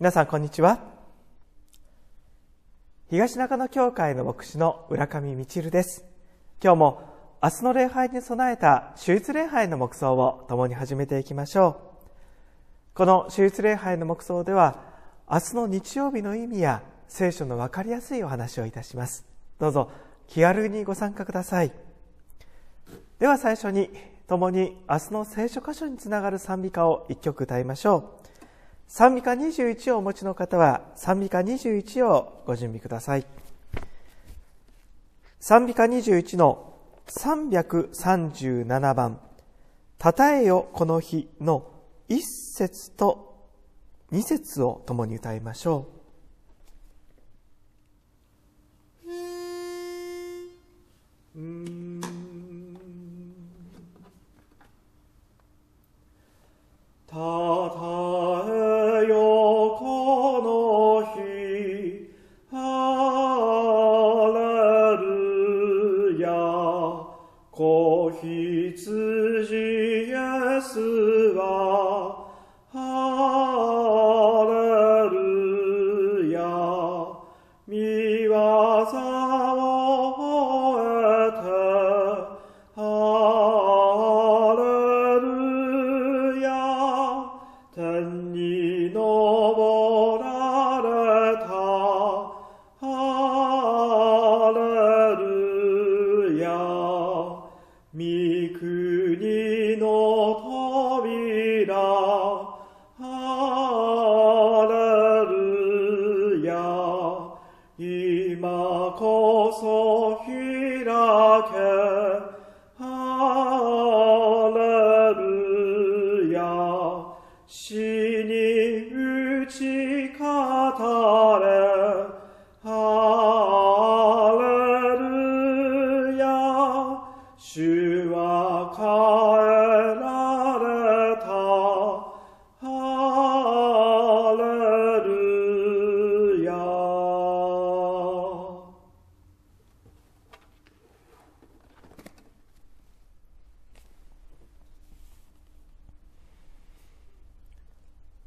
皆さんこんにちは東中野教会の牧師の浦上みちるです今日も明日の礼拝に備えた手術礼拝の黙想を共に始めていきましょうこの手術礼拝の黙想では明日の日曜日の意味や聖書のわかりやすいお話をいたしますどうぞ気軽にご参加くださいでは最初に共に明日の聖書箇所につながる賛美歌を一曲歌いましょう賛美歌21をお持ちの方は賛美歌21をご準備ください賛美歌21の337番「たたえよこの日」の1節と2節を共に歌いましょう子羊イエスは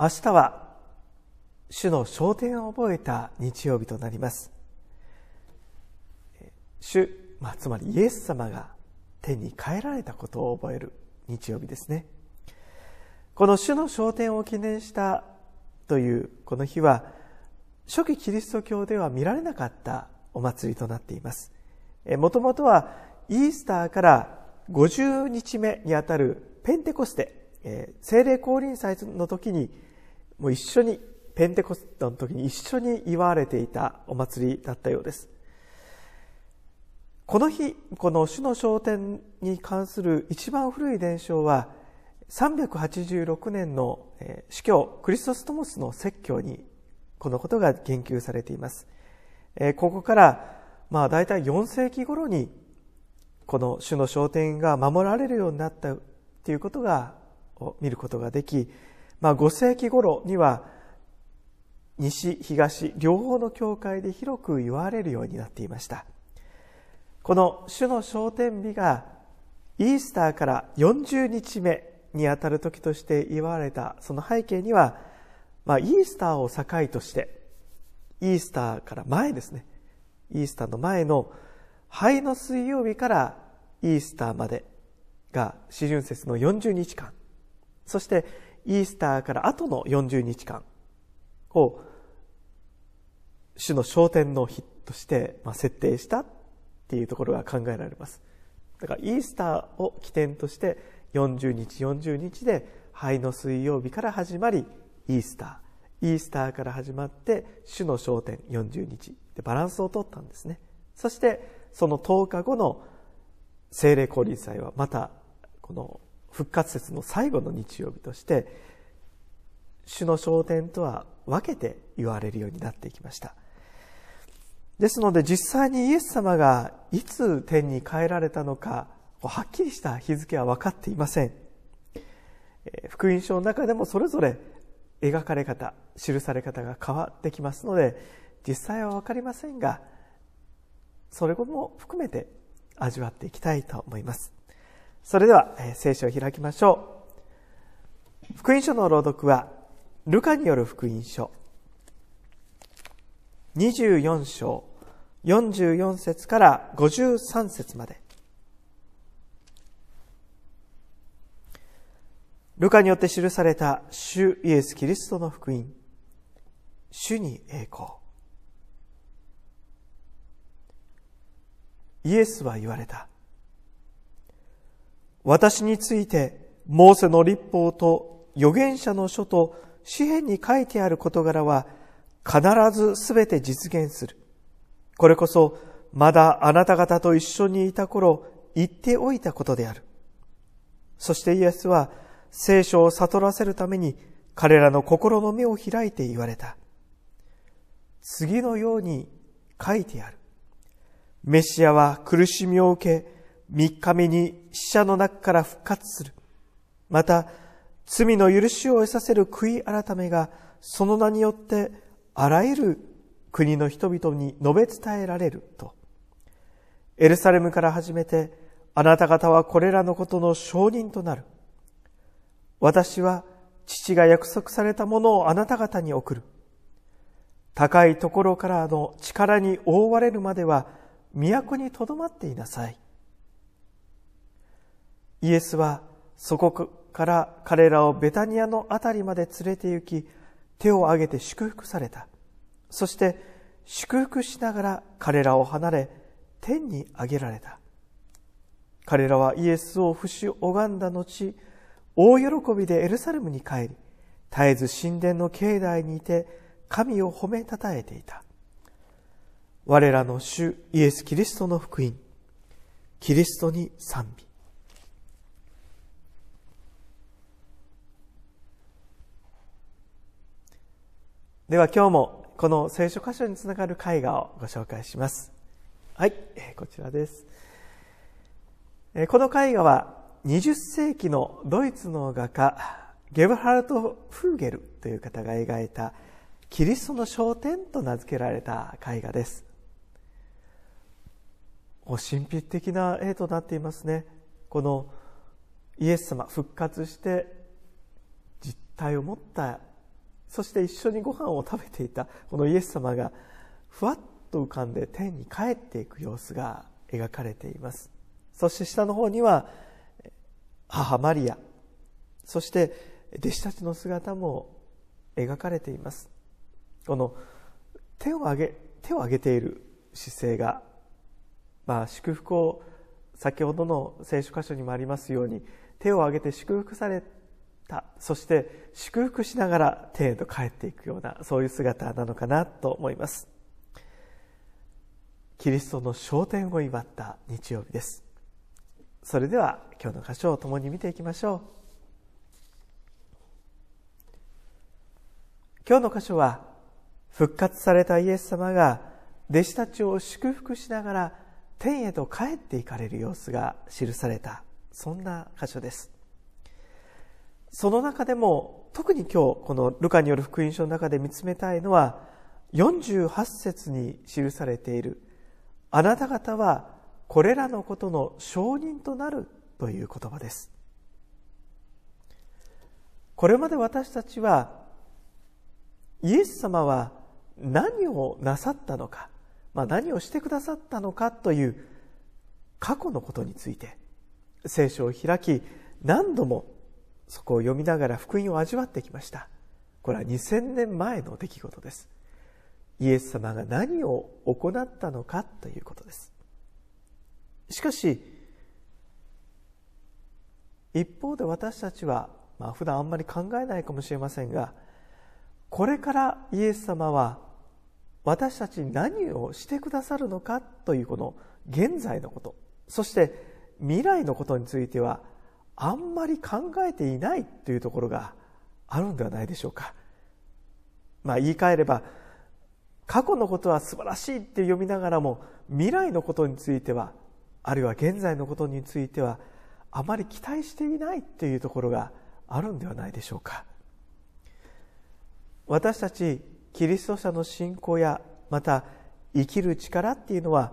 明日は主の昇天を覚えた日曜日となります主、まあ、つまりイエス様が天に帰られたことを覚える日曜日ですねこの主の昇天を記念したというこの日は初期キリスト教では見られなかったお祭りとなっていますもともとはイースターから50日目にあたるペンテコステ、えー、聖霊降臨祭の時にもう一緒に、ペンテコストの時に一緒に祝われていたお祭りだったようです。この日、この主の昇天に関する一番古い伝承は、386年の司教クリストストモスの説教にこのことが言及されています。ここから、まあ大体4世紀頃にこの主の昇天が守られるようになったということが見ることができまあ、5世紀頃には西東両方の教会で広く祝われるようになっていましたこの主の昇天日がイースターから40日目にあたる時として祝われたその背景には、まあ、イースターを境としてイースターから前ですねイースターの前の灰の水曜日からイースターまでが四旬節の40日間そしてイースターから後の40日間を主の昇天の日として、ま設定したっていうところが考えられますだからイースターを起点として40日40日で灰の水曜日から始まりイースターイースターから始まって主の昇天40日でバランスを取ったんですねそしてその10日後の聖霊降臨祭はまたこの復活節の最後の日曜日として主の昇天とは分けて言われるようになっていきましたですので実際にイエス様がいつ天に帰られたのかはっきりした日付は分かっていません福音書の中でもそれぞれ描かれ方記され方が変わってきますので実際は分かりませんがそれも含めて味わっていきたいと思いますそれでは聖書を開きましょう。福音書の朗読は、ルカによる福音書、24章、44節から53節まで。ルカによって記された主イエス・キリストの福音、主に栄光。イエスは言われた。私についてモーセの立法と預言者の書と詩篇に書いてある事柄は必ず全て実現する。これこそまだあなた方と一緒にいた頃言っておいたことである。そしてイエスは聖書を悟らせるために彼らの心の目を開いて言われた。次のように書いてある。メシアは苦しみを受け、三日目に死者の中から復活する。また、罪の許しを得させる悔い改めが、その名によって、あらゆる国の人々に述べ伝えられると。エルサレムから始めて、あなた方はこれらのことの証人となる。私は父が約束されたものをあなた方に送る。高いところからの力に覆われるまでは都にとどまっていなさい。イエスはそこから彼らをベタニアの辺りまで連れて行き、手を挙げて祝福された。そして祝福しながら彼らを離れ、天に上げられた。彼らはイエスを不死拝んだ後、大喜びでエルサレムに帰り、絶えず神殿の境内にいて、神を褒めたたえていた。我らの主イエス・キリストの福音、キリストに賛美。では今日もこの聖書箇所につながる絵画をご紹介します。はい、こちらです。この絵画は20世紀のドイツの画家ゲブハルト・フーゲルという方が描いたキリストの昇天と名付けられた絵画です。神秘的な絵となっていますね。このイエス様復活して実体を持ったそして一緒にご飯を食べていたこのイエス様がふわっと浮かんで天に帰っていく様子が描かれていますそして下の方には母マリアそして弟子たちの姿も描かれていますこの手を上げ手をげている姿勢が、まあ、祝福を先ほどの聖書箇所にもありますように手を上げて祝福されたそして祝福しながら天へと帰っていくようなそういう姿なのかなと思いますキリストの昇天を祝った日曜日ですそれでは今日の箇所を共に見ていきましょう今日の箇所は復活されたイエス様が弟子たちを祝福しながら天へと帰っていかれる様子が記されたそんな箇所ですその中でも特に今日このルカによる福音書の中で見つめたいのは48節に記されている「あなた方はこれらのことの証人となる」という言葉です。これまで私たちはイエス様は何をなさったのか、まあ、何をしてくださったのかという過去のことについて聖書を開き何度もそこを読みながら福音を味わってきましたこれは2000年前の出来事ですイエス様が何を行ったのかということですしかし一方で私たちは、まあ、普段あんまり考えないかもしれませんがこれからイエス様は私たちに何をしてくださるのかというこの現在のことそして未来のことについてはあんまり考えていないというところがあるんではないでしょうか、まあ、言い換えれば過去のことは素晴らしいって読みながらも未来のことについてはあるいは現在のことについてはあまり期待していないというところがあるんではないでしょうか私たちキリスト者の信仰やまた生きる力っていうのは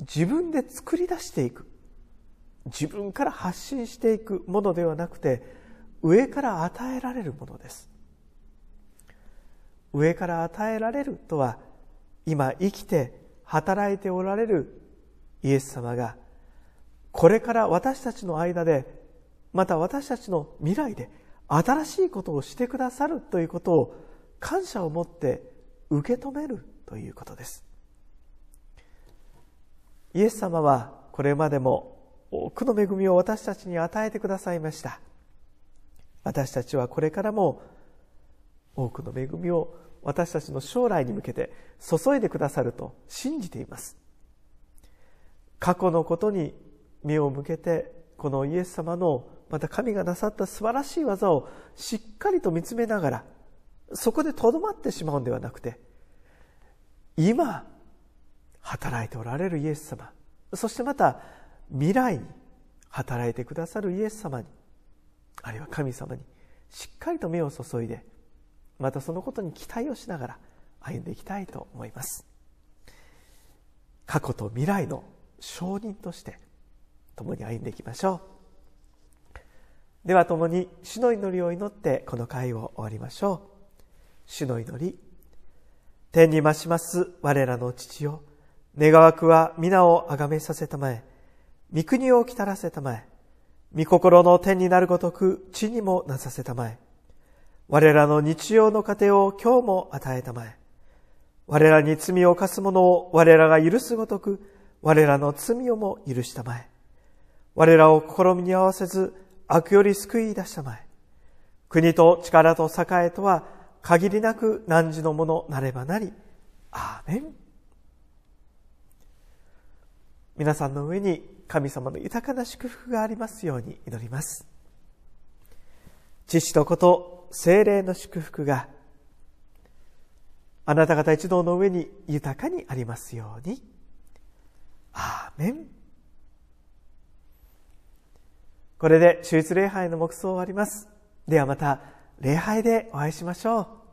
自分で作り出していく自分から発信していくものではなくて上から与えられるものです上から与えられるとは今生きて働いておられるイエス様がこれから私たちの間でまた私たちの未来で新しいことをしてくださるということを感謝を持って受け止めるということですイエス様はこれまでも多くの恵みを私たちに与えてくださいました私たちはこれからも多くの恵みを私たちの将来に向けて注いでくださると信じています過去のことに目を向けてこのイエス様のまた神がなさった素晴らしい技をしっかりと見つめながらそこでとどまってしまうんではなくて今働いておられるイエス様そしてまた未来に働いてくださるイエス様にあるいは神様にしっかりと目を注いでまたそのことに期待をしながら歩んでいきたいと思います過去と未来の証人として共に歩んでいきましょうでは共に主の祈りを祈ってこの会を終わりましょう主の祈り天にまします我らの父よ願わくは皆をあがめさせたまえ御国を来たらせたまえ、御心の天になるごとく地にもなさせたまえ、我らの日曜の糧を今日も与えたまえ、我らに罪を犯す者を我らが許すごとく、我らの罪をも許したまえ、我らを試みに合わせず悪より救い出したまえ、国と力と栄えとは限りなく汝のものなればなり、アーメン。皆さんの上に神様の豊かな祝福がありますように祈ります父と子と精霊の祝福があなた方一同の上に豊かにありますようにアーメンこれで終日礼拝の黙想を終わりますではまた礼拝でお会いしましょう